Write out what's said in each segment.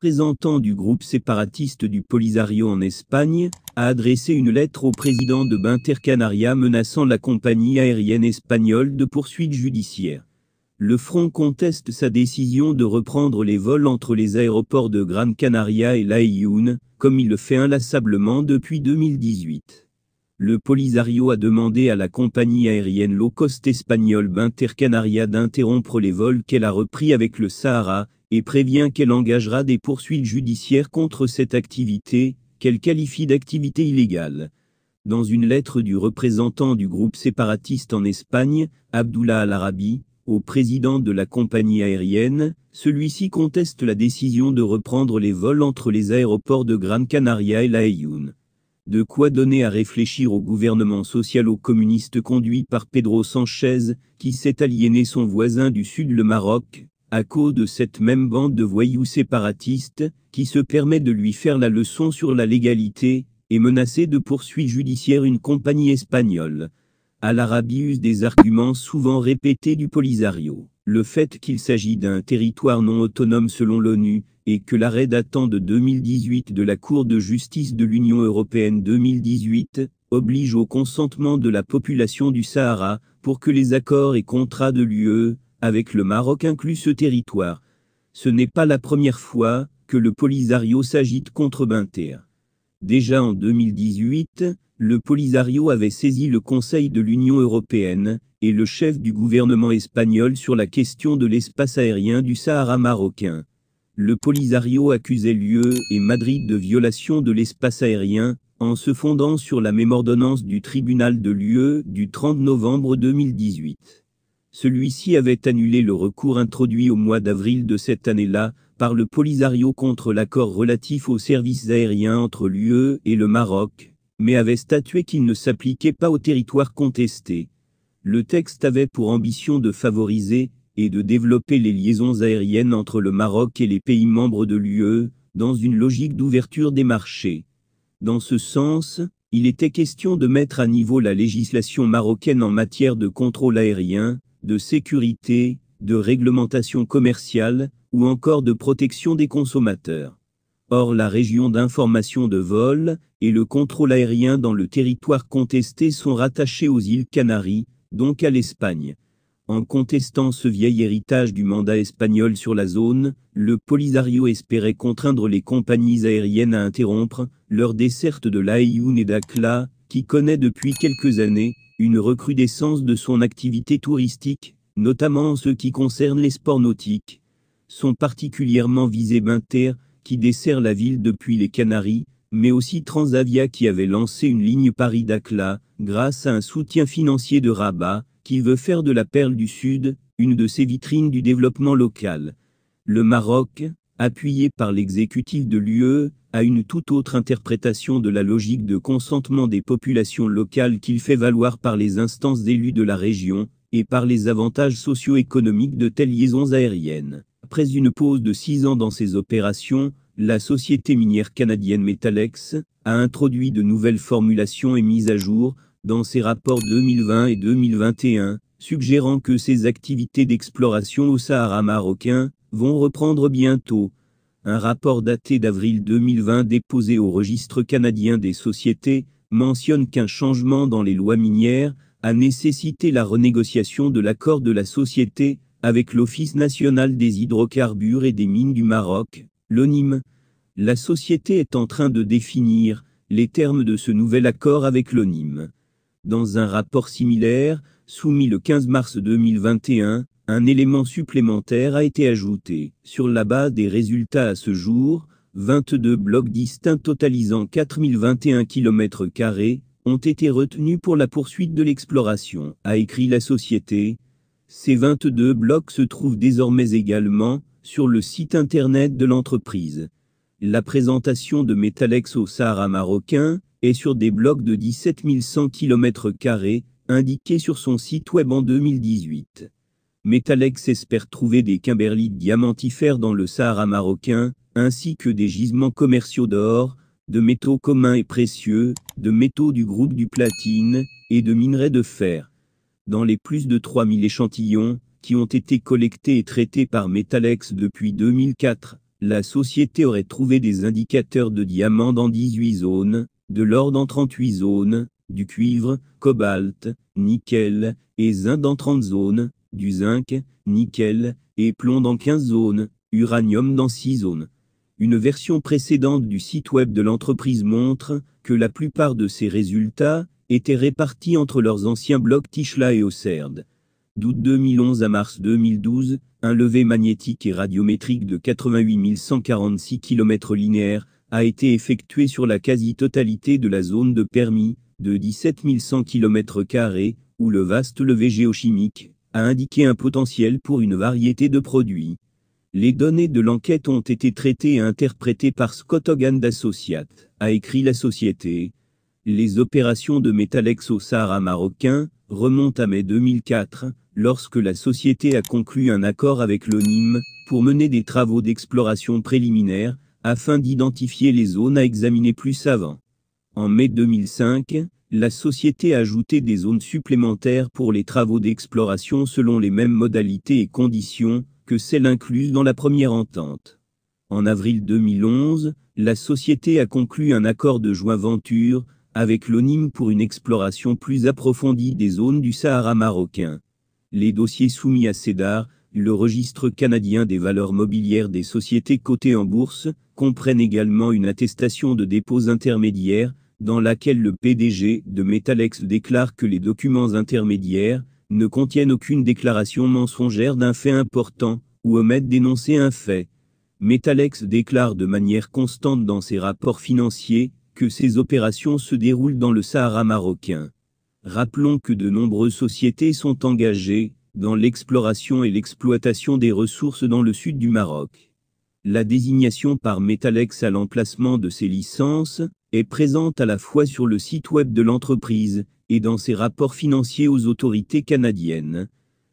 représentant du groupe séparatiste du Polisario en Espagne, a adressé une lettre au président de Bintercanaria menaçant la compagnie aérienne espagnole de poursuites judiciaires. Le front conteste sa décision de reprendre les vols entre les aéroports de Gran Canaria et La comme il le fait inlassablement depuis 2018. Le Polisario a demandé à la compagnie aérienne low cost espagnole Bintercanaria d'interrompre les vols qu'elle a repris avec le Sahara, et prévient qu'elle engagera des poursuites judiciaires contre cette activité, qu'elle qualifie d'activité illégale. Dans une lettre du représentant du groupe séparatiste en Espagne, Abdullah Al-Arabi, au président de la compagnie aérienne, celui-ci conteste la décision de reprendre les vols entre les aéroports de Gran Canaria et La Hayoun. De quoi donner à réfléchir au gouvernement socialo-communiste conduit par Pedro Sanchez, qui s'est aliéné son voisin du sud le Maroc, à cause de cette même bande de voyous séparatistes, qui se permet de lui faire la leçon sur la légalité, et menacer de poursuites judiciaires une compagnie espagnole. À Arabi use des arguments souvent répétés du Polisario. Le fait qu'il s'agit d'un territoire non autonome selon l'ONU, et que l'arrêt datant de 2018 de la Cour de justice de l'Union européenne 2018 oblige au consentement de la population du Sahara pour que les accords et contrats de l'UE avec le Maroc inclut ce territoire. Ce n'est pas la première fois que le Polisario s'agite contre Binter. Déjà en 2018, le Polisario avait saisi le Conseil de l'Union européenne et le chef du gouvernement espagnol sur la question de l'espace aérien du Sahara marocain. Le Polisario accusait l'UE et Madrid de violation de l'espace aérien en se fondant sur la même ordonnance du tribunal de l'UE du 30 novembre 2018 celui-ci avait annulé le recours introduit au mois d'avril de cette année-là par le Polisario contre l'accord relatif aux services aériens entre l'UE et le Maroc, mais avait statué qu'il ne s'appliquait pas aux territoires contestés. Le texte avait pour ambition de favoriser et de développer les liaisons aériennes entre le Maroc et les pays membres de l'UE, dans une logique d'ouverture des marchés. Dans ce sens, il était question de mettre à niveau la législation marocaine en matière de contrôle aérien, de sécurité, de réglementation commerciale ou encore de protection des consommateurs. Or la région d'information de vol et le contrôle aérien dans le territoire contesté sont rattachés aux îles Canaries, donc à l'Espagne. En contestant ce vieil héritage du mandat espagnol sur la zone, le Polisario espérait contraindre les compagnies aériennes à interrompre leur desserte de l'Aïoun et d'Akla, qui connaît depuis quelques années une recrudescence de son activité touristique, notamment en ce qui concerne les sports nautiques, sont particulièrement visés Binter, qui dessert la ville depuis les Canaries, mais aussi Transavia qui avait lancé une ligne Paris-Dakla, grâce à un soutien financier de Rabat, qui veut faire de la Perle du Sud, une de ses vitrines du développement local. Le Maroc, appuyé par l'exécutif de l'UE, à une toute autre interprétation de la logique de consentement des populations locales qu'il fait valoir par les instances d'élus de la région, et par les avantages socio-économiques de telles liaisons aériennes. Après une pause de six ans dans ses opérations, la société minière canadienne Metalex a introduit de nouvelles formulations et mises à jour dans ses rapports 2020 et 2021, suggérant que ses activités d'exploration au Sahara marocain vont reprendre bientôt un rapport daté d'avril 2020 déposé au registre canadien des sociétés mentionne qu'un changement dans les lois minières a nécessité la renégociation de l'accord de la société avec l'Office national des hydrocarbures et des mines du Maroc, l'ONIM. La société est en train de définir les termes de ce nouvel accord avec l'ONIM. Dans un rapport similaire, soumis le 15 mars 2021, un élément supplémentaire a été ajouté. Sur la base des résultats à ce jour, 22 blocs distincts totalisant 4021 km ont été retenus pour la poursuite de l'exploration, a écrit la société. Ces 22 blocs se trouvent désormais également sur le site internet de l'entreprise. La présentation de Metalex au Sahara marocain est sur des blocs de 17 100 km, indiqués sur son site web en 2018. Metalex espère trouver des kimberlites diamantifères dans le Sahara marocain, ainsi que des gisements commerciaux d'or, de métaux communs et précieux, de métaux du groupe du platine, et de minerais de fer. Dans les plus de 3000 échantillons, qui ont été collectés et traités par Metalex depuis 2004, la société aurait trouvé des indicateurs de diamants dans 18 zones, de l'or dans 38 zones, du cuivre, cobalt, nickel et zinc dans 30 zones, du zinc, nickel et plomb dans 15 zones, uranium dans 6 zones. Une version précédente du site web de l'entreprise montre que la plupart de ces résultats étaient répartis entre leurs anciens blocs Tichla et Ocerde. D'août 2011 à mars 2012, un levé magnétique et radiométrique de 88 146 km linéaires a été effectué sur la quasi-totalité de la zone de permis, de 17 100 km, où le vaste levé géochimique a indiqué un potentiel pour une variété de produits. Les données de l'enquête ont été traitées et interprétées par Scott Hogan d'Associate », a écrit la société. Les opérations de Metalex au Sahara marocain remontent à mai 2004, lorsque la société a conclu un accord avec l'ONIM pour mener des travaux d'exploration préliminaires afin d'identifier les zones à examiner plus avant. En mai 2005, la société a ajouté des zones supplémentaires pour les travaux d'exploration selon les mêmes modalités et conditions que celles incluses dans la première entente. En avril 2011, la société a conclu un accord de joint venture avec l'ONIM pour une exploration plus approfondie des zones du Sahara marocain. Les dossiers soumis à CEDAR, le registre canadien des valeurs mobilières des sociétés cotées en bourse, comprennent également une attestation de dépôts intermédiaires, dans laquelle le PDG de Metalex déclare que les documents intermédiaires ne contiennent aucune déclaration mensongère d'un fait important, ou omettent d'énoncer un fait. Metalex déclare de manière constante dans ses rapports financiers que ses opérations se déroulent dans le Sahara marocain. Rappelons que de nombreuses sociétés sont engagées dans l'exploration et l'exploitation des ressources dans le sud du Maroc. La désignation par Metalex à l'emplacement de ses licences est présente à la fois sur le site web de l'entreprise et dans ses rapports financiers aux autorités canadiennes.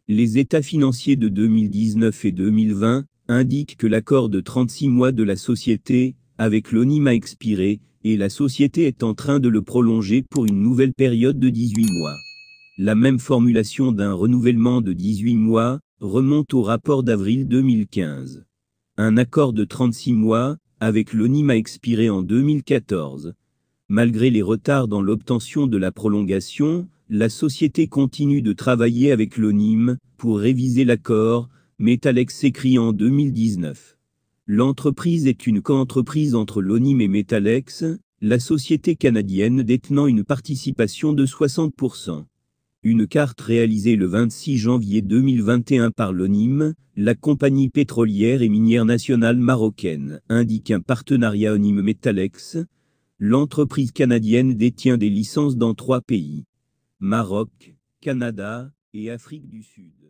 Les états financiers de 2019 et 2020 indiquent que l'accord de 36 mois de la société avec l'ONIM a expiré et la société est en train de le prolonger pour une nouvelle période de 18 mois. La même formulation d'un renouvellement de 18 mois remonte au rapport d'avril 2015. Un accord de 36 mois avec l'ONIM a expiré en 2014. Malgré les retards dans l'obtention de la prolongation, la société continue de travailler avec l'ONIM pour réviser l'accord, Metalex écrit en 2019. L'entreprise est une coentreprise entre l'ONIM et Metalex, la société canadienne détenant une participation de 60% une carte réalisée le 26 janvier 2021 par l'ONIM, la compagnie pétrolière et minière nationale marocaine, indique un partenariat ONIM Metalex. L'entreprise canadienne détient des licences dans trois pays, Maroc, Canada et Afrique du Sud.